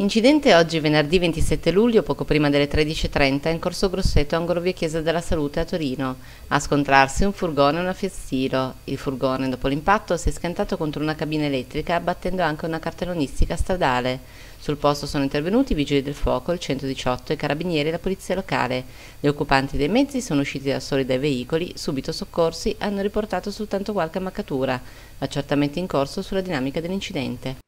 Incidente oggi venerdì 27 luglio, poco prima delle 13.30, in corso Grosseto angolo via Chiesa della Salute a Torino. A scontrarsi un furgone e una Fiat Il furgone, dopo l'impatto, si è scantato contro una cabina elettrica, abbattendo anche una cartellonistica stradale. Sul posto sono intervenuti i vigili del fuoco, il 118, i carabinieri e la polizia locale. Gli occupanti dei mezzi sono usciti da soli dai veicoli, subito soccorsi, hanno riportato soltanto qualche ammaccatura, accertamenti in corso sulla dinamica dell'incidente.